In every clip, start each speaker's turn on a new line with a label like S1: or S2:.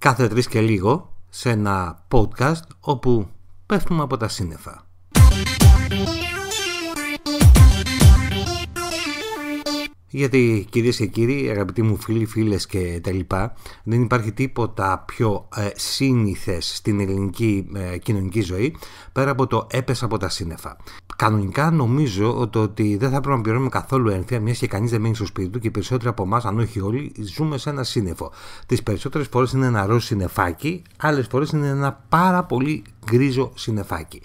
S1: κάθε τρεις και λίγο σε ένα podcast όπου πέφτουμε από τα σύννεφα. Γιατί κυρίες και κύριοι, αγαπητοί μου φίλοι, φίλες και τα λοιπά, δεν υπάρχει τίποτα πιο ε, σύνηθες στην ελληνική ε, κοινωνική ζωή πέρα από το έπεσα από τα σύννεφα. Κανονικά νομίζω ότι δεν θα πρέπει να πληρώνουμε καθόλου ένθια, μιας και κανείς δεν μένει στο σπίτι του και οι περισσότεροι από εμάς, αν όχι όλοι, ζούμε σε ένα σύννεφο. Τις περισσότερες φορές είναι ένα ροζ σύννεφάκι, άλλες φορές είναι ένα πάρα πολύ γκρίζο συννεφάκι.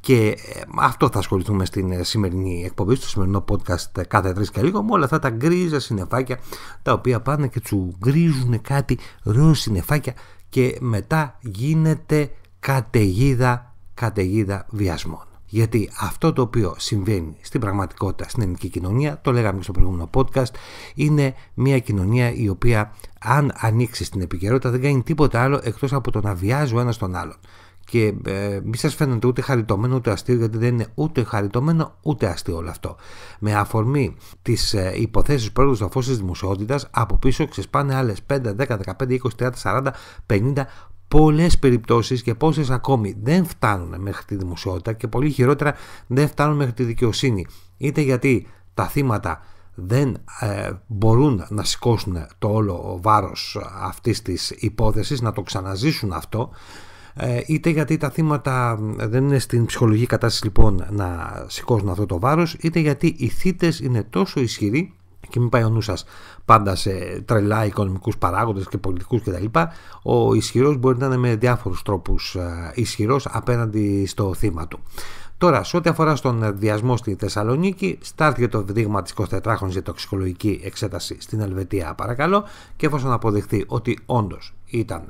S1: Και ε, αυτό θα ασχοληθούμε στην ε, σημερινή εκπομπή, στο σημερινό podcast ε, κάθε τρεις και λίγο, με όλα αυτά τα γκρίζα συννεφάκια τα οποία πάνε και του γκρίζουν κάτι ροζ συννεφάκια και μετά γίνεται καταιγίδα, καταιγίδα βιασμών. Γιατί αυτό το οποίο συμβαίνει στην πραγματικότητα στην ελληνική κοινωνία, το λέγαμε και στο προηγούμενο podcast, είναι μια κοινωνία η οποία αν ανοίξει στην επικαιρότητα δεν κάνει τίποτα άλλο εκτός από το να βιάζει ο ένας τον άλλον. Και ε, μη σας φαίνεται ούτε χαριτωμένο ούτε αστείο, γιατί δεν είναι ούτε χαριτωμένο ούτε αστείο όλο αυτό. Με αφορμή τις ε, υποθέσεις πρώτου στο φως της δημοσιότητας, από πίσω ξεσπάνε άλλες 5, 10, 15, 20, 30, 40, 50, πολλές περιπτώσεις και πόσες ακόμη δεν φτάνουν μέχρι τη δημοσιότητα και πολύ χειρότερα δεν φτάνουν μέχρι τη δικαιοσύνη. Είτε γιατί τα θύματα δεν ε, μπορούν να σηκώσουν το όλο βάρος αυτής της υπόθεσης, να το ξαναζήσουν αυτό ε, είτε γιατί τα θύματα δεν είναι στην ψυχολογική κατάσταση λοιπόν να σηκώσουν αυτό το βάρος είτε γιατί οι θύτες είναι τόσο ισχυροί και μην πάει ο νους πάντα σε τρελά οικονομικούς παράγοντες και πολιτικούς κτλ. Ο ισχυρός μπορεί να είναι με διάφορους τρόπους ε, ισχυρός απέναντι στο θύμα του. Τώρα, σε ό,τι αφορά στον διασμό στη Θεσσαλονίκη, στάθηκε το δείγμα της 24χρονη για τοξικολογική εξέταση στην Ελβετία, παρακαλώ, και εφόσον αποδειχθεί ότι όντως ήταν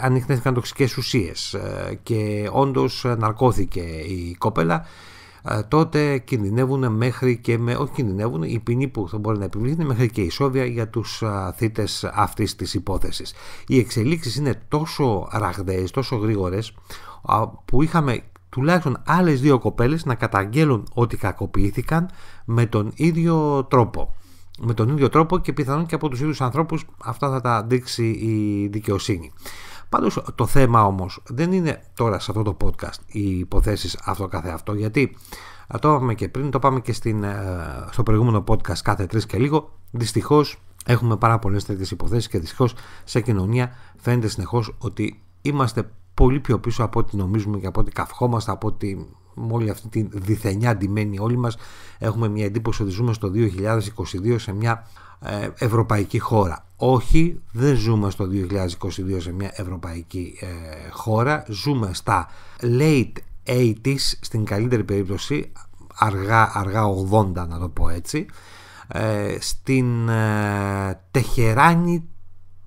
S1: ανοιχνέθηκαν τοξικές ουσίες ε, και όντως ε, ναρκώθηκε η κόπελα ε, τότε κινδυνεύουν μέχρι και με, όχι κινδυνεύουν, η ποινή που θα μπορεί να επιβληθεί μέχρι και η σόβια για τους θύτες αυτής της υπόθεσης. Οι εξελίξεις είναι τόσο ραγδαίες, τόσο γρήγορες, που είχαμε τουλάχιστον άλλες δύο κοπέλες να καταγγέλουν ότι κακοποιήθηκαν με τον ίδιο τρόπο με τον ίδιο τρόπο και πιθανόν και από τους ίδιους ανθρώπους αυτά θα τα δείξει η δικαιοσύνη. Πάντως το θέμα όμως δεν είναι τώρα σε αυτό το podcast οι υποθέσεις αυτό καθεαυτό γιατί το είπαμε και πριν, το πάμε και στην, ε, στο προηγούμενο podcast κάθε τρεις και λίγο δυστυχώς έχουμε πάρα πολλές τέτοιες υποθέσεις και δυστυχώς σε κοινωνία φαίνεται συνεχώς ότι είμαστε πολύ πιο πίσω από ό,τι νομίζουμε και από ό,τι καυχόμαστε, από ό,τι με όλη αυτή τη διθενιά ντυμένη όλοι μας έχουμε μια εντύπωση ότι ζούμε στο 2022 σε μια ε, ευρωπαϊκή χώρα. Όχι, δεν ζούμε στο 2022 σε μια ευρωπαϊκή ε, χώρα, ζούμε στα late 80s στην καλύτερη περίπτωση, αργά, αργά 80 να το πω έτσι, ε, στην Τεχεράνη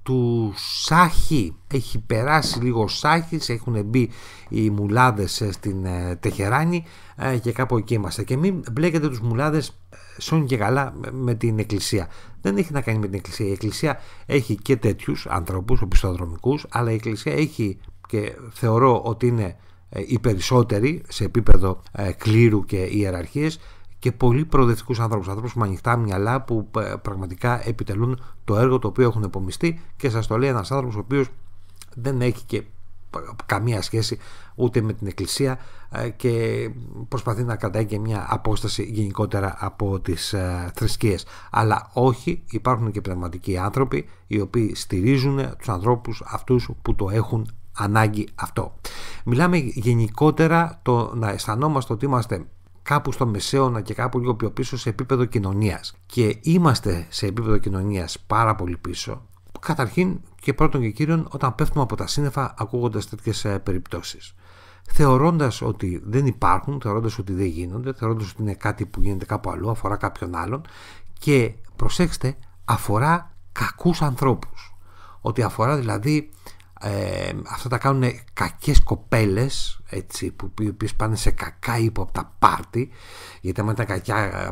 S1: του Σάχη. Έχει περάσει λίγο Σάχης, έχουν μπει οι μουλάδες ε, στην ε, Τεχεράνη ε, και κάπου εκεί είμαστε. Και μην μπλέκετε τους μουλάδες σών και καλά με την εκκλησία. Δεν έχει να κάνει με την εκκλησία. Η εκκλησία έχει και τέτοιους ανθρώπους, οπισθοδρομικούς, αλλά η εκκλησία έχει και θεωρώ ότι είναι οι περισσότεροι σε επίπεδο κλήρου και ιεραρχίες και πολύ προοδευτικούς ανθρώπους. Ανθρώπους με ανοιχτά μυαλά που ε, πραγματικά επιτελούν το έργο το οποίο έχουν επομιστεί και σας το λέει ένας άνθρωπος ο οποίος δεν έχει και ε, καμία σχέση ούτε με την εκκλησία ε, και προσπαθεί να κρατάει και μια απόσταση γενικότερα από τις θρησκείες αλλά όχι υπάρχουν και πνευματικοί άνθρωποι οι οποίοι στηρίζουν τους ανθρώπους αυτούς που το έχουν ανάγκη αυτό μιλάμε γενικότερα το να αισθανόμαστε ότι είμαστε κάπου στο μεσαίωνα και κάπου λίγο πιο πίσω σε επίπεδο κοινωνίας. Και είμαστε σε επίπεδο κοινωνίας πάρα πολύ πίσω. Καταρχήν και πρώτον και κύριον, όταν πέφτουμε από τα σύννεφα ακούγοντας τέτοιες περιπτώσεις. Θεωρώντας ότι δεν υπάρχουν, θεωρώντας ότι δεν γίνονται, θεωρώντας ότι είναι κάτι που γίνεται κάπου αλλού, αφορά κάποιον άλλον και προσέξτε, αφορά κακούς ανθρώπους: Ότι αφορά δηλαδή αυτά τα κάνουν κακές κοπέλες έτσι, που, οι οποίες πάνε σε κακά ύπο τα πάρτι γιατί αν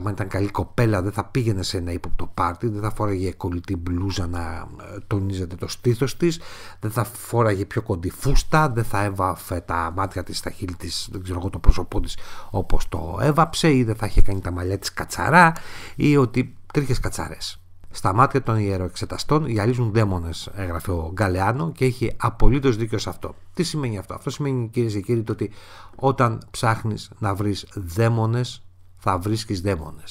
S1: ήταν, καλή κοπέλα δεν θα πήγαινε σε ένα ύπο πάρτι δεν θα φόραγε κολλητή μπλούζα να ε, τονίζεται το στήθος της δεν θα φόραγε πιο κοντή φούστα δεν θα έβαφε τα μάτια της στα χείλη της δεν ξέρω εγώ το πρόσωπό της όπως το έβαψε ή δεν θα είχε κάνει τα μαλλιά της κατσαρά ή ότι τρίχες κατσαρές στα μάτια των ιεροεξεταστών γυαλίζουν δαίμονες, έγραφε ο Γκαλεάνο και έχει απολύτως δίκιο σε αυτό. Τι σημαίνει αυτό, Αυτό σημαίνει κυρίες και κύριοι ότι όταν ψάχνεις να βρεις δαίμονες, θα βρίσκεις δαίμονες.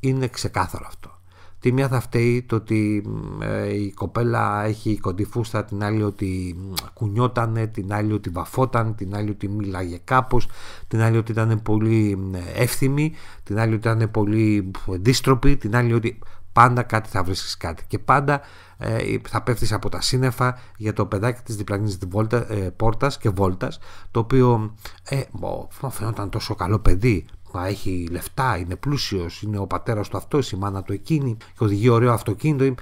S1: Είναι ξεκάθαρο αυτό. Τη μία θα φταίει το ότι ε, η κοπέλα έχει κοντή φούστα, την άλλη ότι κουνιότανε, την άλλη ότι βαφόταν, την άλλη ότι μίλαγε κάπως, την άλλη ότι ήταν πολύ εύθυμη, την άλλη ότι ήταν πολύ δίστροπη, την άλλη ότι... Πάντα κάτι θα βρίσκεις κάτι και πάντα ε, θα πέφτεις από τα σύννεφα για το παιδάκι της διπλανής βόλτα, ε, πόρτας και βόλτας το οποίο ε, μο, φαινόταν τόσο καλό παιδί μα έχει λεφτά, είναι πλούσιος, είναι ο πατέρας του αυτός, η μάνα του εκείνη και οδηγεί ωραίο αυτοκίνητο ε,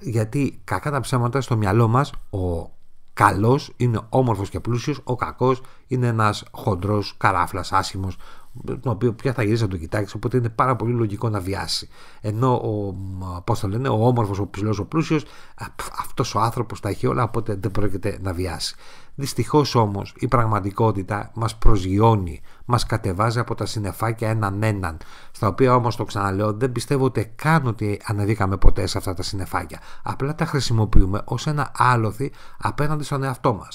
S1: γιατί κακά τα ψέματα στο μυαλό μας ο καλός είναι όμορφος και πλούσιος, ο κακός είναι ένας χοντρός, καράφλας, άσχημος τον οποίο πια θα γυρίσει να το κοιτάξει, οπότε είναι πάρα πολύ λογικό να βιάσει. Ενώ ο, πώς το λένε, ο όμορφος, ο ψηλός, ο πλούσιος, αυτός ο άνθρωπος τα έχει όλα, οπότε δεν πρόκειται να βιάσει. Δυστυχώς όμως η πραγματικότητα μας προσγειώνει, μας κατεβάζει από τα συννεφάκια έναν έναν, στα οποία όμως το ξαναλέω, δεν πιστεύω ούτε καν ότι ανεβήκαμε ποτέ σε αυτά τα συννεφάκια. Απλά τα χρησιμοποιούμε ως ένα άλοθη απέναντι στον εαυτό μας.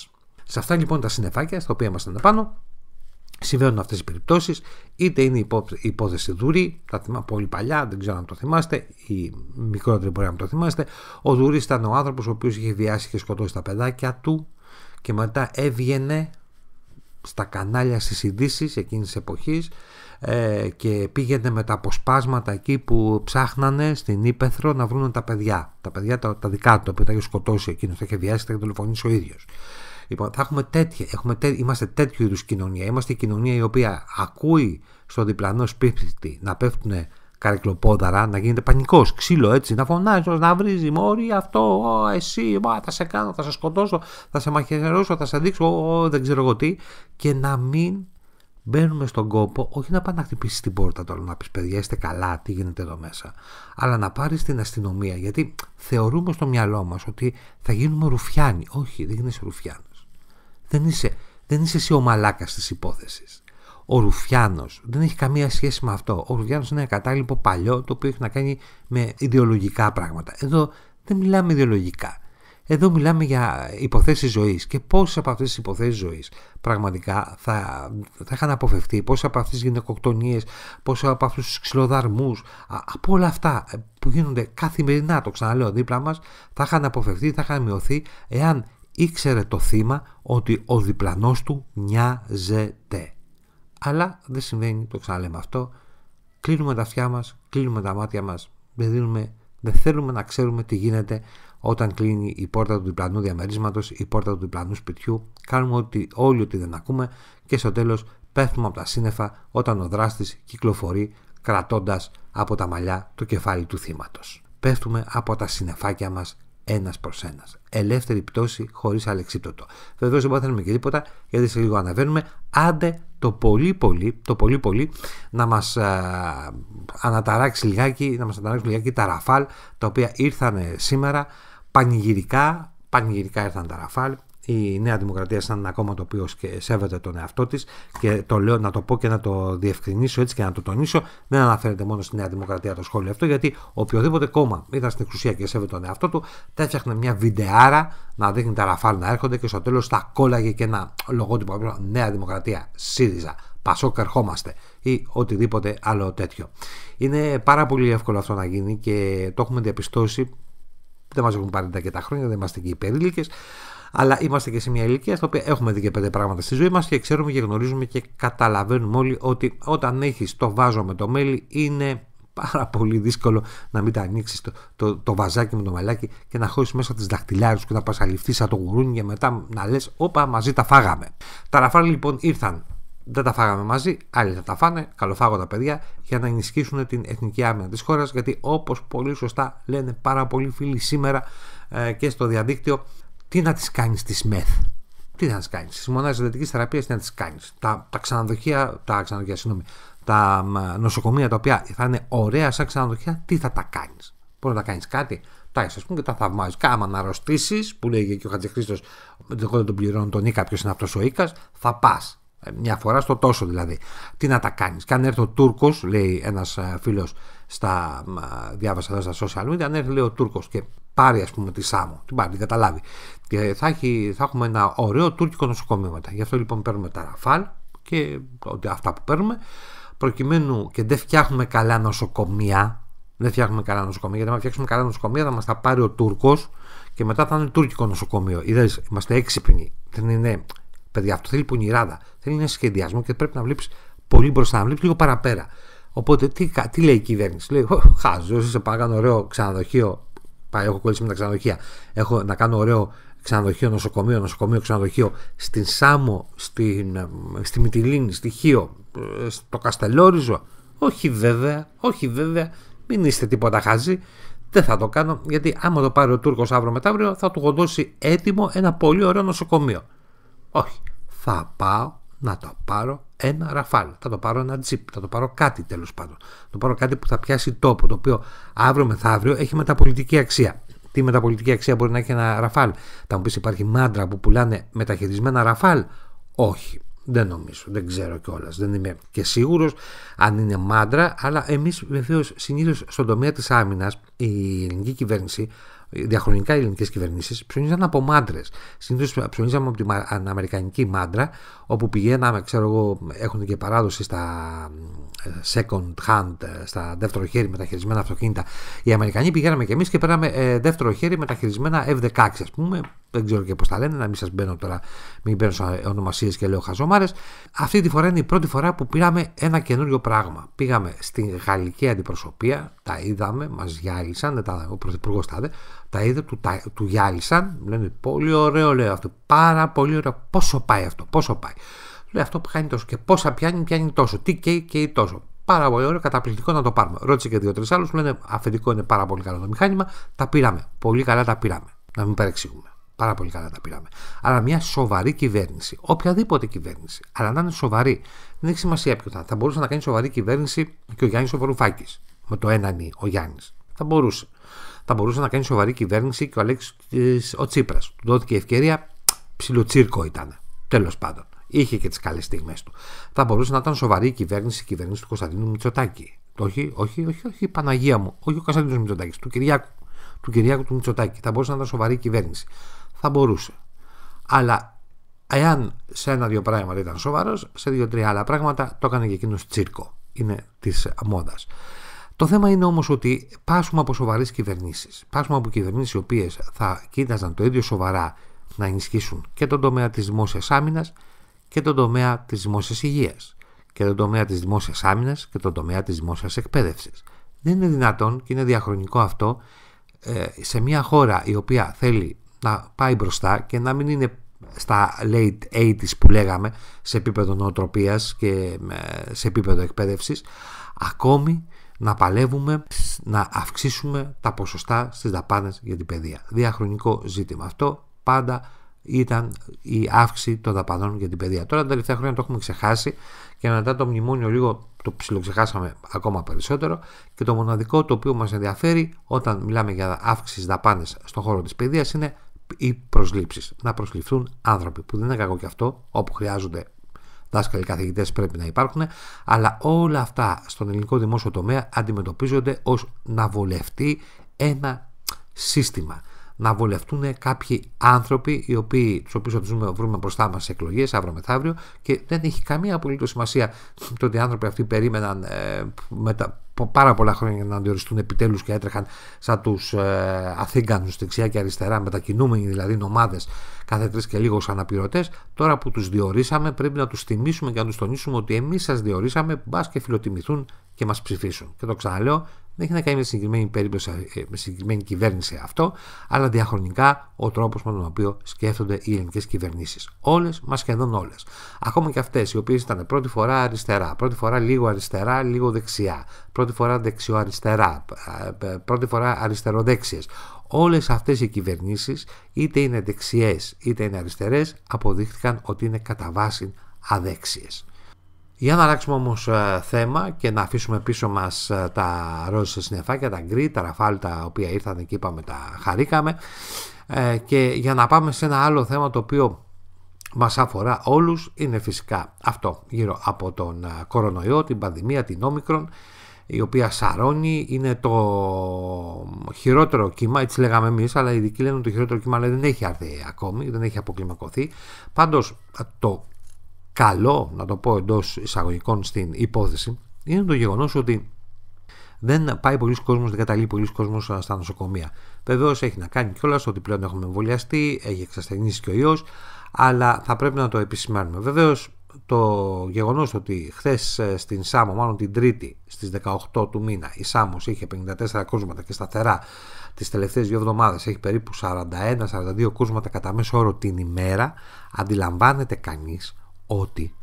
S1: Σε αυτά λοιπόν τα συννεφάκια, στα οποία είμαστε πάνω, Συμβαίνουν αυτές οι περιπτώσεις, είτε είναι η υπόθεση Δουρή, τα θυμάμαι πολύ παλιά, δεν ξέρω αν το θυμάστε, ή μικρότερη μπορεί να το θυμάστε. Ο Δουρής ήταν ο άνθρωπος ο οποίος είχε βιάσει και σκοτώσει τα παιδάκια του και μετά έβγαινε στα κανάλια στις ειδήσεις εκείνης της εποχής ε, και πήγαινε με τα αποσπάσματα εκεί που ψάχνανε στην Ήπεθρο να βρουν τα παιδιά. Τα παιδιά τα, δικά του, οποία τα είχε σκοτώσει εκείνος, τα είχε βιάσει, τα είχε ο ίδιος. Λοιπόν, θα έχουμε τέτοια, έχουμε τέ, είμαστε τέτοιου είδους κοινωνία. Είμαστε η κοινωνία η οποία ακούει στο διπλανό σπίτι να πέφτουν καρικλοπόδαρα, να γίνεται πανικός, ξύλο έτσι, να φωνάζει, να βρίζει, Μόρι, αυτό, ο, εσύ, θα σε κάνω, θα σε σκοτώσω, θα σε μαχαιρώσω, θα σε δείξω, ο, δεν ξέρω εγώ τι, και να μην μπαίνουμε στον κόπο, όχι να πάνε να χτυπήσεις την πόρτα τώρα, να πεις παιδιά, είστε καλά, τι γίνεται εδώ μέσα, αλλά να πάρεις την αστυνομία, γιατί θεωρούμε στο μυαλό μας ότι θα γίνουμε ρουφιάνοι. Όχι, δεν γίνεσαι ρουφιάνοι. Δεν είσαι, δεν είσαι εσύ ο μαλάκα της υπόθεσης. Ο Ρουφιάνος δεν έχει καμία σχέση με αυτό. Ο Ρουφιάνος είναι ένα κατάλοιπο παλιό το οποίο έχει να κάνει με ιδεολογικά πράγματα. Εδώ δεν μιλάμε ιδεολογικά. Εδώ μιλάμε για υποθέσεις ζωής και πόσες από αυτές τις υποθέσεις ζωής πραγματικά θα, θα είχαν αποφευθεί, πόσες από αυτές τις γυναικοκτονίες, πόσες από αυτούς τους ξυλοδαρμούς, από όλα αυτά που γίνονται καθημερινά, το ξαναλέω δίπλα μας, θα είχαν αποφευθεί, θα είχαν μειωθεί, εάν Ήξερε το θύμα ότι ο διπλανός του νοιάζεται. Αλλά δεν συμβαίνει, το ξαναλέμε αυτό. Κλείνουμε τα αυτιά μας, κλείνουμε τα μάτια μας, δεν, δίνουμε, δεν θέλουμε να ξέρουμε τι γίνεται όταν κλείνει η πόρτα του διπλανού διαμερίσματος, η πόρτα του διπλανού σπιτιού. Κάνουμε ότι, όλοι ότι δεν ακούμε και στο τέλος πέφτουμε από τα σύννεφα όταν ο δράστης κυκλοφορεί κρατώντας από τα μαλλιά το κεφάλι του θύματος. Πέφτουμε από τα συννεφάκια μας ένας προς ένας. Ελεύθερη πτώση χωρίς αλεξίπτωτο. Βεβαίως δεν μπορούμε και τίποτα, γιατί σε λίγο αναβαίνουμε. Άντε το πολύ πολύ, το πολύ πολύ να μας αναταράξει λιγάκι, να μας αναταράξει λιγάκι τα ραφάλ τα οποία ήρθαν σήμερα πανηγυρικά. Πανηγυρικά ήρθαν τα ραφάλ η Νέα Δημοκρατία σαν ένα κόμμα το οποίο σέβεται τον εαυτό της και το λέω να το πω και να το διευκρινίσω έτσι και να το τονίσω δεν αναφέρεται μόνο στη Νέα Δημοκρατία το σχόλιο αυτό γιατί οποιοδήποτε κόμμα ήταν στην εξουσία και σέβεται τον εαυτό του θα έφτιαχνε μια βιντεάρα να δείχνει τα ραφάλ να έρχονται και στο τέλος τα κόλλαγε και ένα λογότυπο Νέα Δημοκρατία, ΣΥΡΙΖΑ, Πασόκ ερχόμαστε ή οτιδήποτε άλλο τέτοιο. Είναι πάρα πολύ εύκολο αυτό να γίνει και το έχουμε διαπιστώσει δεν μας έχουν πάρει τα και τα χρόνια, δεν είμαστε και υπερήλικες αλλά είμαστε και σε μια ηλικία στην οποία έχουμε δει και πέντε πράγματα στη ζωή μας και ξέρουμε και γνωρίζουμε και καταλαβαίνουμε όλοι ότι όταν έχεις το βάζο με το μέλι είναι πάρα πολύ δύσκολο να μην τα ανοίξεις το, το, βαζάκι με το μαλάκι και να χώσεις μέσα τις δαχτυλάρε και να πασαληφθεί σαν το γουρούνι και μετά να λες: Όπα, μαζί τα φάγαμε. Τα ραφά λοιπόν ήρθαν. Δεν τα φάγαμε μαζί, άλλοι θα τα φάνε, καλοφάγω τα παιδιά, για να ενισχύσουν την εθνική άμυνα της χώρας. Γιατί όπως πολύ σωστά λένε πάρα πολλοί φίλοι σήμερα ε, και στο διαδίκτυο, τι να τις κάνεις τη μεθ. Τι να τις κάνεις, στις μονάδες εντατικής θεραπείας τι να τις κάνεις. Τα, τα τα ξαναδοχεία, συγγνώμη, τα νοσοκομεία τα οποία θα είναι ωραία σαν ξαναδοχεία, τι θα τα κάνεις. Μπορεί να τα κάνεις κάτι, τα έχεις ας πούμε, και τα θαυμάζεις. Κάμα να αρρωστήσεις, που λέει και ο Χατζηχρήστο, δεν τον πληρώνει τον ή κάποιο είναι αυτός ο Ήκα, θα πας. Μια φορά στο τόσο δηλαδή. Τι να τα κάνεις. Και αν έρθει ο Τούρκος, λέει ένας ε, φίλος στα. διάβασα εδώ στα social media, αν έρθει λέει, ο Τούρκος και πάρει ας πούμε τη Σάμο, την πάρει, την καταλάβει. Και θα, έχει, θα έχουμε ένα ωραίο τουρκικό νοσοκομείο μετά. Γι' αυτό λοιπόν παίρνουμε τα ραφάλ και ότι αυτά που παίρνουμε, προκειμένου και δεν φτιάχνουμε καλά νοσοκομεία. Δεν φτιάχνουμε καλά νοσοκομεία, γιατί αν φτιάξουμε καλά νοσοκομεία θα μας τα πάρει ο Τούρκος και μετά θα είναι τουρκικό νοσοκομείο. Είδες, είμαστε έξυπνοι. Δεν είναι Παιδιά, αυτό θέλει πονηράδα. Θέλει ένα σχεδιασμό και πρέπει να βλέπεις πολύ μπροστά, να βλέπεις λίγο παραπέρα. Οπότε τι, τι λέει η κυβέρνηση, λέει: Χάζω, σε πάω ωραίο ξαναδοχείο, Πάει, έχω κολλήσει με τα ξαναδοχεία, Έχω να κάνω ωραίο ξαναδοχείο, νοσοκομείο, νοσοκομείο, ξαναδοχείο στην Σάμο, στην, ε, στη Μυτιλίνη, στη Χίο, ε, στο Καστελόριζο. Όχι βέβαια, όχι βέβαια, μην είστε τίποτα χαζοί. Δεν θα το κάνω γιατί άμα το πάρει ο Τούρκος αύριο μετάβριο θα του γοντώσει έτοιμο ένα πολύ ωραίο νοσοκομείο. Όχι. Θα πάω να το πάρω ένα ραφάλ. Θα το πάρω ένα τζιπ. Θα το πάρω κάτι τέλος πάντων. Θα το πάρω κάτι που θα πιάσει τόπο. Το οποίο αύριο μεθαύριο έχει μεταπολιτική αξία. Τι μεταπολιτική αξία μπορεί να έχει ένα ραφάλ. Θα μου πεις υπάρχει μάντρα που πουλάνε μεταχειρισμένα ραφάλ. Όχι. Δεν νομίζω, δεν ξέρω κιόλας. Δεν είμαι και σίγουρος αν είναι μάντρα, αλλά εμείς βεβαίως συνήθως στον τομέα της άμυνας η ελληνική κυβέρνηση διαχρονικά οι ελληνικές κυβερνήσεις ψωνίζαν από μάντρες. Συνήθως ψωνίζαμε από την αμερικανική μάντρα, όπου πηγαίναμε, ξέρω εγώ, έχουν και παράδοση στα ε, second hand, ε, στα δεύτερο χέρι μεταχειρισμένα αυτοκίνητα. Οι Αμερικανοί πηγαίναμε και εμείς και πέραμε ε, δεύτερο χέρι μεταχειρισμένα F16, ας πούμε. Δεν ξέρω και πώς τα λένε, να μην σας μπαίνω τώρα, μην μπαίνω σε ονομασίες και λέω χαζόμαρες. Αυτή τη φορά είναι η πρώτη φορά που πήραμε ένα καινούριο πράγμα. Πήγαμε στην γαλλική αντιπροσωπεία, τα είδαμε, μας γυάλισαν, ο πρωθυπουργός τάδε, τα είδα, του, τα, του γυάλισαν. Λένε πολύ ωραίο, λέω αυτό. Πάρα πολύ ωραίο. Πόσο πάει αυτό, πόσο πάει. Λέει αυτό που κάνει τόσο. Και πόσα πιάνει, πιάνει τόσο. Τι καίει, καίει τόσο. Πάρα πολύ ωραίο, καταπληκτικό να το πάρουμε. Ρώτησε και δύο-τρει άλλου, μου λένε αφεντικό είναι πάρα πολύ καλό το μηχάνημα. Τα πήραμε. Πολύ καλά τα πήραμε. Να μην παρεξηγούμε. Πάρα πολύ καλά τα πήραμε. Αλλά μια σοβαρή κυβέρνηση, οποιαδήποτε κυβέρνηση, αλλά να είναι σοβαρή. Δεν έχει σημασία ποιο θα. Θα μπορούσε να κάνει σοβαρή κυβέρνηση και ο Γιάννης ο Με το έναν ο Γιάννης. Θα μπορούσε θα μπορούσε να κάνει σοβαρή κυβέρνηση και ο Αλέξη ο Τσίπρας. Του δόθηκε ευκαιρία, ψιλοτσίρκο ήταν. Τέλος πάντων. Είχε και τις καλές στιγμές του. Θα μπορούσε να ήταν σοβαρή η κυβέρνηση, η κυβέρνηση του Κωνσταντίνου Μητσοτάκη. Όχι, όχι, όχι, όχι, Παναγία μου. Όχι ο Κωνσταντίνος Μητσοτάκης, του Κυριάκου. Του Κυριάκου του Μητσοτάκη. Θα μπορούσε να ήταν σοβαρή κυβέρνηση. Θα μπορούσε. Αλλά εάν σε ένα-δύο πράγματα ήταν σοβαρός, σε δύο-τρία άλλα πράγματα το έκανε και εκείνος τσίρκο. Είναι της μόδας. Το θέμα είναι όμως ότι πάσουμε από σοβαρές κυβερνήσεις. Πάσουμε από κυβερνήσεις οι οποίες θα κοίταζαν το ίδιο σοβαρά να ενισχύσουν και τον τομέα της δημόσιας άμυνας και τον τομέα της δημόσιας υγείας και τον τομέα της δημόσιας άμυνας και τον τομέα της δημόσιας εκπαίδευσης. Δεν είναι δυνατόν και είναι διαχρονικό αυτό ε, σε μια χώρα η οποία θέλει να πάει μπροστά και να μην είναι στα late 80s που λέγαμε σε επίπεδο νοοτροπίας και ε, σε επίπεδο εκπαίδευσης ακόμη να παλεύουμε να αυξήσουμε τα ποσοστά στις δαπάνες για την παιδεία. Διαχρονικό ζήτημα αυτό πάντα ήταν η αύξηση των δαπανών για την παιδεία. Τώρα τα τελευταία χρόνια το έχουμε ξεχάσει και μετά το μνημόνιο λίγο το ψιλοξεχάσαμε ακόμα περισσότερο και το μοναδικό το οποίο μας ενδιαφέρει όταν μιλάμε για αύξηση δαπάνες στον χώρο της παιδείας είναι οι προσλήψεις. Να προσληφθούν άνθρωποι που δεν είναι κακό και αυτό όπου χρειάζονται δάσκαλοι καθηγητές πρέπει να υπάρχουν, αλλά όλα αυτά στον ελληνικό δημόσιο τομέα αντιμετωπίζονται ως να βολευτεί ένα σύστημα να βολευτούν κάποιοι άνθρωποι οι οποίοι, τους οποίους θα τους βρούμε μπροστά μας σε εκλογές αύριο μεθαύριο και δεν έχει καμία απολύτως σημασία το ότι οι άνθρωποι αυτοί περίμεναν ε, μετά, πάρα πολλά χρόνια να διοριστούν επιτέλους και έτρεχαν σαν τους ε, Αθήγκανους δεξιά και αριστερά, μετακινούμενοι δηλαδή ομάδε κάθε τρεις και λίγος αναπληρωτές. Τώρα που τους διορίσαμε, πρέπει να τους θυμίσουμε και να τους τονίσουμε ότι εμείς σας διορίσαμε, μπας και φιλοτιμηθούν και μας ψηφίσουν. Και το ξαναλέω, δεν έχει να κάνει με συγκεκριμένη περίπτωση, ε, με συγκεκριμένη κυβέρνηση αυτό, αλλά διαχρονικά ο τρόπος με τον οποίο σκέφτονται οι ελληνικές κυβερνήσεις. Όλες, μα σχεδόν όλες. Ακόμα και αυτές οι οποίες ήταν πρώτη φορά αριστερά, πρώτη φορά λίγο αριστερά, λίγο δεξιά, πρώτη φορά δεξιοαριστερά, ε, ε, πρώτη φορά αριστεροδέξιες. Όλες αυτές οι κυβερνήσεις, είτε είναι δεξιές είτε είναι αριστερές, αποδείχθηκαν ότι είναι κατά βάση αδέξιες. Για να αλλάξουμε όμως ε, θέμα και να αφήσουμε πίσω μας ε, τα ρόζ συνεφάκια, τα γκρι, τα ραφάλ τα οποία ήρθαν και είπαμε τα χαρήκαμε ε, και για να πάμε σε ένα άλλο θέμα το οποίο μας αφορά όλους είναι φυσικά αυτό γύρω από τον κορονοϊό, την πανδημία, την όμικρον η οποία σαρώνει, είναι το χειρότερο κύμα, έτσι λέγαμε εμείς, αλλά οι ειδικοί λένε ότι το χειρότερο κύμα αλλά δεν έχει έρθει ακόμη, δεν έχει αποκλιμακωθεί. Πάντως το καλό, να το πω εντός εισαγωγικών στην υπόθεση, είναι το γεγονός ότι δεν πάει πολλοί κόσμος, δεν καταλήγει πολλοί κόσμος στα νοσοκομεία. Βεβαίως έχει να κάνει κιόλας ότι πλέον έχουμε εμβολιαστεί, έχει εξασθενήσει και ο ιός, αλλά θα πρέπει να το επισημάνουμε. Βεβαίως το γεγονός ότι χθες ε, στην Σάμο, μάλλον την Τρίτη στις 18 του μήνα, η Σάμος είχε 54 κρούσματα και σταθερά τις τελευταίες δύο εβδομάδες έχει περίπου 41-42 κρούσματα κατά μέσο όρο την ημέρα, αντιλαμβάνεται κανείς ότι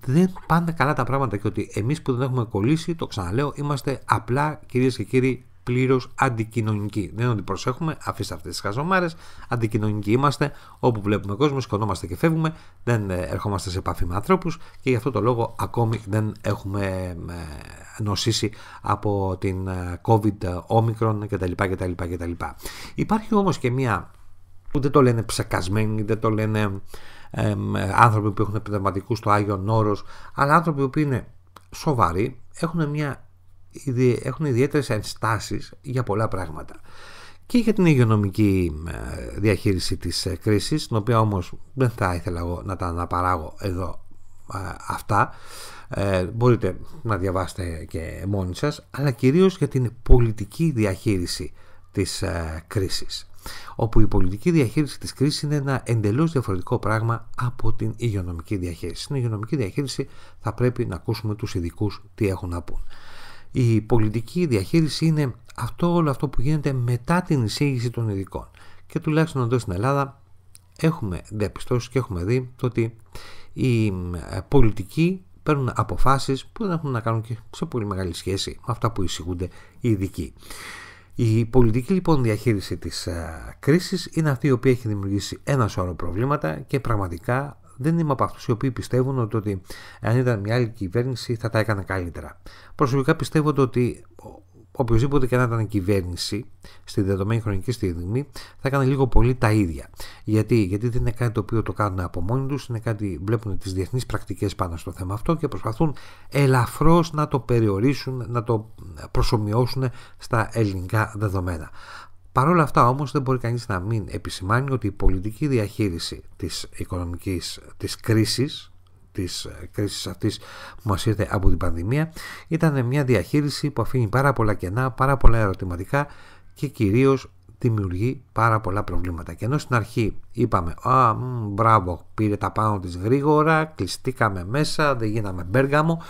S1: δεν πάνε καλά τα πράγματα και ότι εμείς που δεν έχουμε κολλήσει, το ξαναλέω, είμαστε απλά κυρίες και κύριοι πλήρως αντικοινωνικοί. Δεν είναι ότι προσέχουμε, αφήστε αυτές τις χαζομάρες. Αντικοινωνικοί είμαστε, όπου βλέπουμε κόσμο, σκονόμαστε και φεύγουμε, δεν ε, ερχόμαστε σε επαφή με ανθρώπους και γι' αυτό το λόγο ακόμη δεν έχουμε ε, νοσήσει από την ε, COVID, όμικρον κτλ. κτλ, κτλ. Υπάρχει όμως και μία, δεν το λένε ψεκασμένη, δεν το λένε άνθρωποι που έχουν πνευματικούς στο άγιο Όρος, αλλά άνθρωποι που είναι σοβαροί, έχουν, μια, έχουν ιδιαίτερες ενστάσεις για πολλά πράγματα. Και για την υγειονομική διαχείριση της ε, κρίσης, την οποία όμως δεν θα ήθελα εγώ να τα αναπαράγω εδώ ε, αυτά, ε, μπορείτε να διαβάσετε και μόνοι σας, αλλά κυρίως για την πολιτική διαχείριση της κρίσης όπου η πολιτική διαχείριση της κρίσης είναι ένα εντελώς διαφορετικό πράγμα από την υγειονομική διαχείριση. Στην υγειονομική διαχείριση θα πρέπει να ακούσουμε τους ειδικούς τι έχουν να πούν. Η πολιτική διαχείριση είναι αυτό όλο αυτό που γίνεται μετά την εισήγηση των ειδικών. Και τουλάχιστον εδώ στην Ελλάδα έχουμε διαπιστώσει και έχουμε δει ότι οι ε, πολιτικοί παίρνουν αποφάσεις που δεν έχουν να κάνουν και σε πολύ μεγάλη σχέση με αυτά που εισηγούνται οι ειδικοί. Η πολιτική λοιπόν διαχείριση της ε, κρίσης είναι αυτή η οποία έχει δημιουργήσει ένα σώρο προβλήματα και πραγματικά δεν είμαι από αυτούς οι οποίοι πιστεύουν ότι, αν ήταν μια άλλη κυβέρνηση θα τα έκανε καλύτερα. Προσωπικά πιστεύω ότι οποιοδήποτε και να ήταν η κυβέρνηση στη δεδομένη χρονική στιγμή θα έκανε λίγο πολύ τα ίδια. Γιατί, γιατί δεν είναι κάτι το οποίο το κάνουν από μόνοι τους, είναι κάτι βλέπουν τις διεθνείς πρακτικές πάνω στο θέμα αυτό και προσπαθούν ελαφρώς να το περιορίσουν, να το προσωμιώσουν στα ελληνικά δεδομένα. Παρ' όλα αυτά όμως δεν μπορεί κανείς να μην επισημάνει ότι η πολιτική διαχείριση της οικονομικής της κρίσης της ε, κρίσης αυτής που μας ήρθε από την πανδημία ήταν μια διαχείριση που αφήνει πάρα πολλά κενά, πάρα πολλά ερωτηματικά και κυρίως δημιουργεί πάρα πολλά προβλήματα. Και ενώ στην αρχή είπαμε «Α, μπράβο, πήρε τα πάνω της γρήγορα, κλειστήκαμε μέσα, δεν γίναμε μπέργαμο»,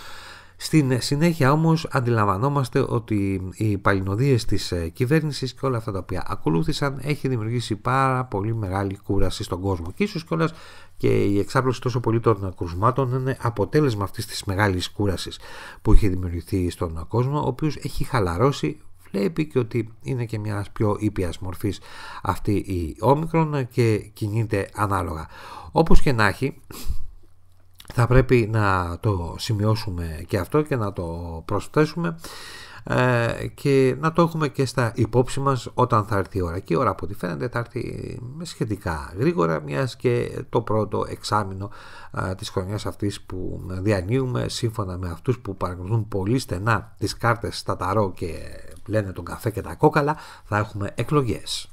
S1: στην ε, συνέχεια όμως αντιλαμβανόμαστε ότι οι παλινοδίες της ε, κυβέρνησης και όλα αυτά τα οποία ακολούθησαν έχει δημιουργήσει πάρα πολύ μεγάλη κούραση στον κόσμο και ίσως κιόλας και η εξάπλωση τόσο πολύ των κρουσμάτων είναι αποτέλεσμα αυτής της μεγάλης κούρασης που έχει δημιουργηθεί στον κόσμο ο οποίος έχει χαλαρώσει βλέπει και ότι είναι και μιας πιο ήπιας μορφής αυτή η όμικρον και κινείται ανάλογα. Όπως και να έχει, θα πρέπει να το σημειώσουμε και αυτό και να το προσθέσουμε ε, και να το έχουμε και στα υπόψη μας όταν θα έρθει η ώρα. Και η ώρα από ό,τι φαίνεται θα έρθει σχετικά γρήγορα μιας και το πρώτο εξάμεινο ε, της χρονιάς αυτής που διανύουμε σύμφωνα με αυτούς που παρακολουθούν πολύ στενά τις κάρτες στα ταρό και λένε τον καφέ και τα κόκαλα θα έχουμε εκλογές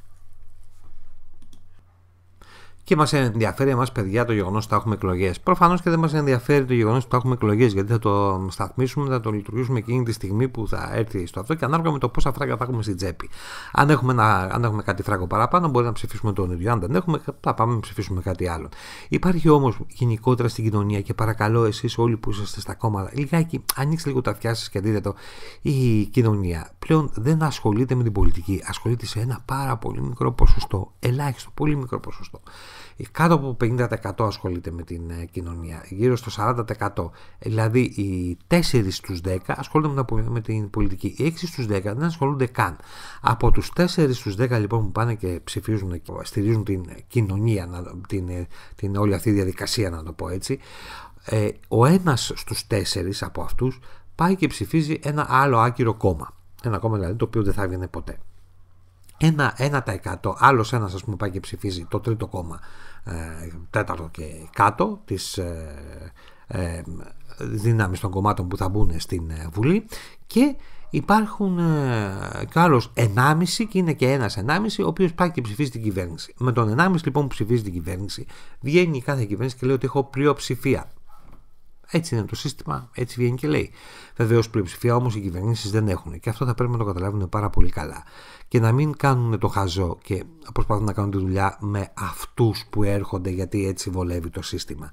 S1: και μα ενδιαφέρει εμάς, παιδιά, το γεγονός ότι θα έχουμε εκλογές. Προφανώς και δεν μας ενδιαφέρει το γεγονός ότι θα έχουμε εκλογές, γιατί θα το σταθμίσουμε, θα το λειτουργήσουμε εκείνη τη στιγμή που θα έρθει στο αυτό και ανάλογα με το πόσα φράγκα θα έχουμε στην τσέπη. Αν έχουμε, ένα, αν έχουμε κάτι φράγκο παραπάνω, μπορεί να ψηφίσουμε τον ίδιο. Αν δεν έχουμε, θα πάμε να ψηφίσουμε κάτι άλλο. Υπάρχει όμως γενικότερα στην κοινωνία και παρακαλώ εσείς όλοι που είσαστε στα κόμματα, λιγάκι ανοίξτε λίγο τα αυτιά σας και δείτε το. Η κοινωνία πλέον δεν ασχολείται με την πολιτική. Ασχολείται σε ένα πάρα πολύ μικρό ποσοστό, ελάχιστο, πολύ μικρό ποσοστό. Ε, κάτω από 50% ασχολείται με την ε, κοινωνία, γύρω στο 40%. Δηλαδή οι 4 στους 10 ασχολούνται με την πολιτική, οι 6 στους 10 δεν ασχολούνται καν. Από τους 4 στους 10 λοιπόν που πάνε και ψηφίζουν και στηρίζουν την κοινωνία, την, ε, την όλη αυτή διαδικασία να το πω έτσι, ο ένας στους 4 από αυτούς πάει και ψηφίζει ένα άλλο άκυρο κόμμα. Ένα κόμμα δηλαδή το οποίο δεν θα έβγαινε ποτέ ένα, 1% άλλος ένας ας πούμε πάει και ψηφίζει το τρίτο κόμμα ε, τέταρτο και κάτω της ε, ε, δύναμης των κομμάτων που θα μπουν στην Βουλή και υπάρχουν κι άλλος 1,5 και είναι και ένας 1,5 ο οποίος πάει και ψηφίζει την κυβέρνηση. Με τον 1,5 λοιπόν που ψηφίζει την κυβέρνηση βγαίνει η κάθε κυβέρνηση και λέει ότι έχω πλειοψηφία. Έτσι είναι το σύστημα, έτσι βγαίνει και λέει. Βεβαίως, πλειοψηφία όμως οι κυβερνήσεις δεν έχουν και αυτό θα πρέπει να το καταλάβουν πάρα πολύ καλά. Και να μην κάνουν το χαζό και προσπαθούν να κάνουν τη δουλειά με αυτούς που έρχονται γιατί έτσι βολεύει το σύστημα.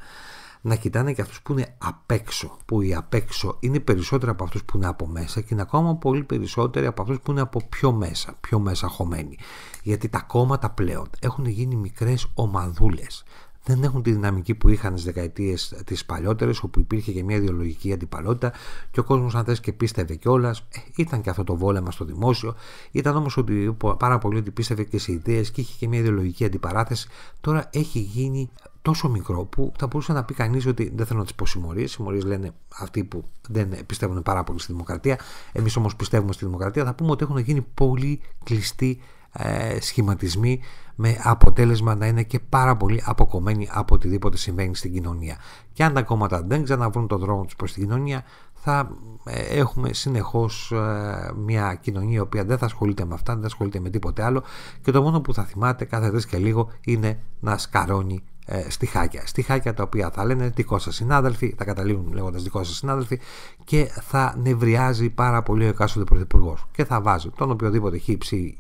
S1: Να κοιτάνε και αυτούς που είναι απ' έξω, που οι απ' έξω είναι περισσότεροι από αυτούς που είναι από μέσα και είναι ακόμα πολύ περισσότεροι από αυτούς που είναι από πιο μέσα, πιο μέσα χωμένοι. Γιατί τα κόμματα πλέον έχουν γίνει μικρές ομαδούλες δεν έχουν τη δυναμική που είχαν τι δεκαετίες τις παλιότερες, όπου υπήρχε και μια ιδεολογική αντιπαλότητα και ο κόσμος, αν θες και πίστευε κιόλας. Ε, ήταν και αυτό το βόλεμα στο δημόσιο. Ήταν όμως ότι πάρα πολύ ότι πίστευε και σε ιδέες και είχε και μια ιδεολογική αντιπαράθεση. Τώρα έχει γίνει τόσο μικρό που θα μπορούσε να πει κανείς ότι δεν θέλω να τις πω συμμορίες. Συμμορίες λένε αυτοί που δεν πιστεύουν πάρα πολύ στη δημοκρατία. Εμείς όμως πιστεύουμε στη δημοκρατία. Θα πούμε ότι έχουν γίνει πολύ κλειστοί ε, σχηματισμοί με αποτέλεσμα να είναι και πάρα πολύ αποκομμένοι από οτιδήποτε συμβαίνει στην κοινωνία. Και αν τα κόμματα δεν ξαναβρούν τον δρόμο τους προς την κοινωνία θα ε, έχουμε συνεχώς ε, μια κοινωνία η οποία δεν θα ασχολείται με αυτά, δεν θα ασχολείται με τίποτε άλλο και το μόνο που θα θυμάται κάθε τρεις και λίγο είναι να σκαρώνει ε, στιχάκια. Στιχάκια τα οποία θα λένε δικό σας συνάδελφοι, θα καταλήγουν λέγοντας δικό σας συνάδελφοι και θα νευριάζει πάρα πολύ ο εκάστοτε πρωθυπουργός. Και θα βάζει τον οποιοδήποτε χύψη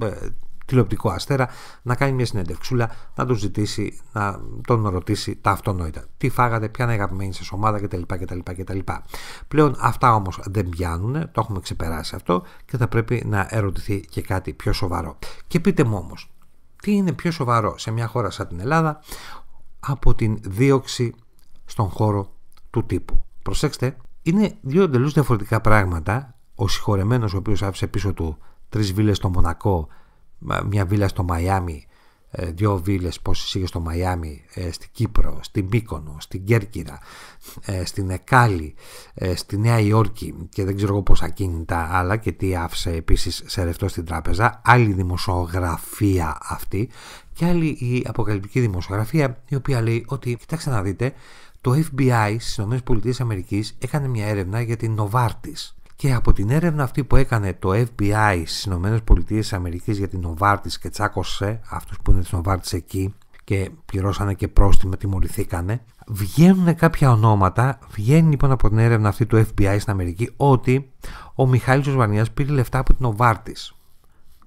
S1: ε, τηλεοπτικό αστέρα να κάνει μια συνέντευξούλα, να τον ζητήσει, να τον ρωτήσει τα αυτονόητα. Τι φάγατε, ποια είναι η αγαπημένη σας ομάδα κτλ, κτλ, κτλ. Πλέον αυτά όμως δεν πιάνουν, το έχουμε ξεπεράσει αυτό και θα πρέπει να ερωτηθεί και κάτι πιο σοβαρό. Και πείτε μου όμως, τι είναι πιο σοβαρό σε μια χώρα σαν την Ελλάδα από την δίωξη στον χώρο του τύπου. Προσέξτε, είναι δύο εντελώς διαφορετικά πράγματα. Ο συγχωρεμένος, ο οποίος άφησε πίσω του τρεις βίλες στο Μονακό, μια βίλα στο Μαϊάμι, ε, δύο βίλες πόσες είχε στο Μαϊάμι, ε, στην Κύπρο, στην Μύκονο, στην Κέρκυρα, ε, στην Εκάλη, στη Νέα Υόρκη και δεν ξέρω εγώ πόσα κίνητα άλλα και τι άφησε επίσης σε ρευτό στην τράπεζα, άλλη δημοσιογραφία αυτή και άλλη η αποκαλυπτική δημοσιογραφία η οποία λέει ότι κοιτάξτε να δείτε το FBI στις ΗΠΑ έκανε μια έρευνα για την Novartis και από την έρευνα αυτή που έκανε το FBI στις ΗΠΑ για την Νοβάρτης και τσάκωσε αυτούς που είναι της Νοβάρτης εκεί και πληρώσανε και πρόστιμα, τιμωρηθήκανε. Βγαίνουν κάποια ονόματα, βγαίνει λοιπόν από την έρευνα αυτή του FBI στην Αμερική ότι ο Μιχάλης Ζωσβανίας πήρε λεφτά από την Νοβάρτης.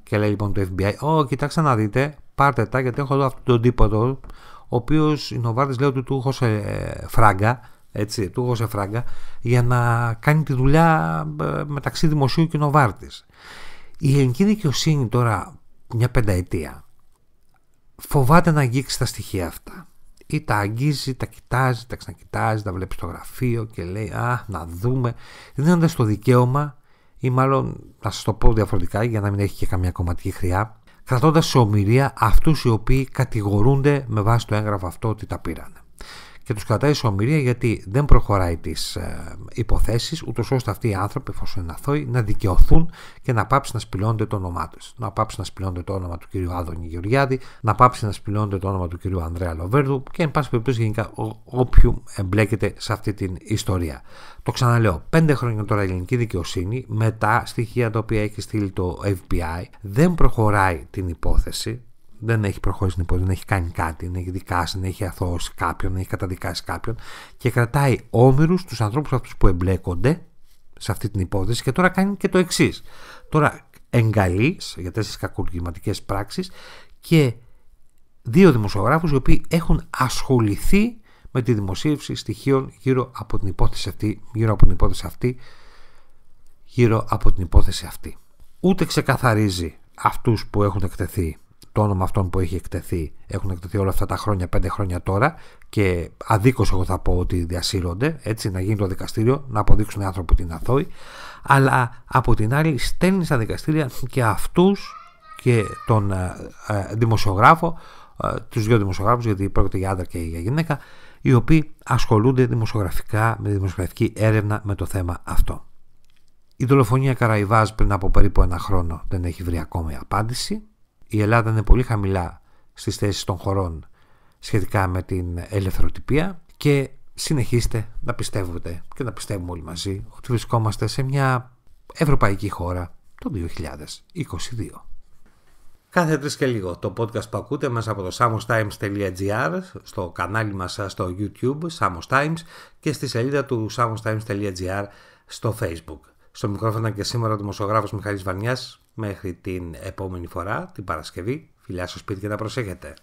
S1: Και λέει λοιπόν το FBI, «Ω, κοιτάξτε να δείτε, πάρτε τα γιατί έχω εδώ αυτόν τον τύπο εδώ, ο οποίος η Νοβάρτης λέει ότι του έχω σε ε, φράγκα, έτσι, του φράγκα για να κάνει τη δουλειά ε, μεταξύ δημοσίου και νοβάρτης. Η ελληνική δικαιοσύνη τώρα μια πενταετία φοβάται να αγγίξει τα στοιχεία αυτά. Ή τα αγγίζει, τα κοιτάζει, τα ξανακοιτάζει, τα βλέπει στο γραφείο και λέει «Α, να δούμε». Δίνοντας το δικαίωμα ή μάλλον να σας το πω διαφορετικά για να μην έχει και καμία κομματική χρειά κρατώντας σε ομοιρία αυτούς οι οποίοι κατηγορούνται με βάση το έγγραφο αυτό ότι τα πήραν και τους κρατάει σωμηρία γιατί δεν προχωράει τις ε, υποθέσεις ούτως ώστε αυτοί οι άνθρωποι εφόσον είναι αθώοι να δικαιωθούν και να πάψει να σπηλώνεται το όνομά τους. Να πάψει να σπηλώνεται το όνομα του κυρίου Άδωνη Γεωργιάδη, να πάψει να σπηλώνεται το όνομα του κυρίου Ανδρέα Λοβέρδου και εν πάση περιπτώσει γενικά όποιου εμπλέκεται σε αυτή την ιστορία. Το ξαναλέω, πέντε χρόνια τώρα η ελληνική δικαιοσύνη με τα στοιχεία τα οποία έχει στείλει το FBI δεν προχωράει την υπόθεση δεν έχει προχωρήσει την δεν έχει κάνει κάτι, δεν έχει δικάσει, δεν έχει αθώσει κάποιον, δεν έχει καταδικάσει κάποιον και κρατάει όμοιρους τους ανθρώπους αυτούς που εμπλέκονται σε αυτή την υπόθεση και τώρα κάνει και το εξής. Τώρα εγκαλεί για τέσσερις κακουργηματικές πράξεις και δύο δημοσιογράφους οι οποίοι έχουν ασχοληθεί με τη δημοσίευση στοιχείων γύρω από την υπόθεση αυτή, γύρω από την υπόθεση αυτή, γύρω από την υπόθεση αυτή. Ούτε ξεκαθαρίζει αυτούς που έχουν εκτεθεί το όνομα αυτών που έχει εκτεθεί έχουν εκτεθεί όλα αυτά τα χρόνια, πέντε χρόνια τώρα και αδίκως εγώ θα πω ότι διασύρονται, έτσι να γίνει το δικαστήριο, να αποδείξουν οι άνθρωποι την αθώη, αλλά από την άλλη στέλνει στα δικαστήρια και αυτούς και τον ε, ε, δημοσιογράφο, ε, τους δύο δημοσιογράφους γιατί πρόκειται για άντρα και για γυναίκα, οι οποίοι ασχολούνται δημοσιογραφικά με δημοσιογραφική έρευνα με το θέμα αυτό. Η δολοφονία Καραϊβάζ πριν από περίπου ένα χρόνο δεν έχει βρει ακόμη απάντηση η Ελλάδα είναι πολύ χαμηλά στις θέσεις των χωρών σχετικά με την ελευθεροτυπία και συνεχίστε να πιστεύετε και να πιστεύουμε όλοι μαζί ότι βρισκόμαστε σε μια ευρωπαϊκή χώρα το 2022. Κάθε τρεις και λίγο το podcast που ακούτε μέσα από το samostimes.gr στο κανάλι μας στο YouTube Samostimes και στη σελίδα του samostimes.gr στο Facebook. Στο μικρόφωνο και σήμερα ο δημοσιογράφος Μιχαλής Βανιάς. Μέχρι την επόμενη φορά, την Παρασκευή. Φιλιά στο σπίτι και να προσέχετε.